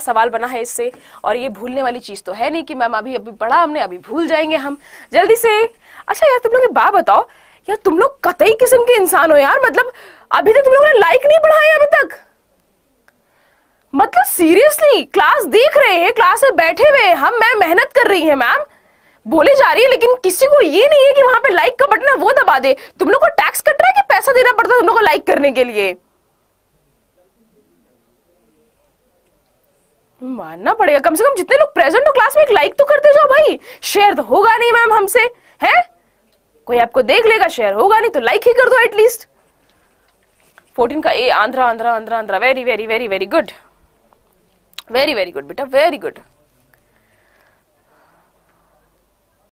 सवाल बना है इससे और ये भूलने वाली चीज़ तो है नहीं कि मैम अभी अभी पढ़ा हमने अभी भूल जाएंगे हम जल्दी से अच्छा यार तुम लोग एक बात बताओ यार तुम लोग कतई किस्म के इंसान हो यार मतलब अभी तक तुम लोगों ने लाइक नहीं पढ़ाया अभी तक मतलब सीरियसली क्लास देख रहे हैं क्लास में बैठे हुए हम मैं मेहनत कर रही है मैम बोले जा रही है लेकिन किसी को ये नहीं है कि वहां पे लाइक का बटन है वो दबा दे तुम लोग को टैक्स कट रहा है कि पैसा देना पड़ता है तुम लोग को लाइक करने के लिए मानना पड़ेगा कम से कम जितने लोग प्रेजेंट हो क्लास में एक लाइक तो करते जाओ भाई शेयर तो होगा नहीं मैम हमसे है कोई आपको देख लेगा शेयर होगा नहीं तो लाइक ही कर दो एटलीस्ट फोर्टीन का ए Andhra Andhra Andhra Andhra very very very very good very very good बेटा वेरी गुड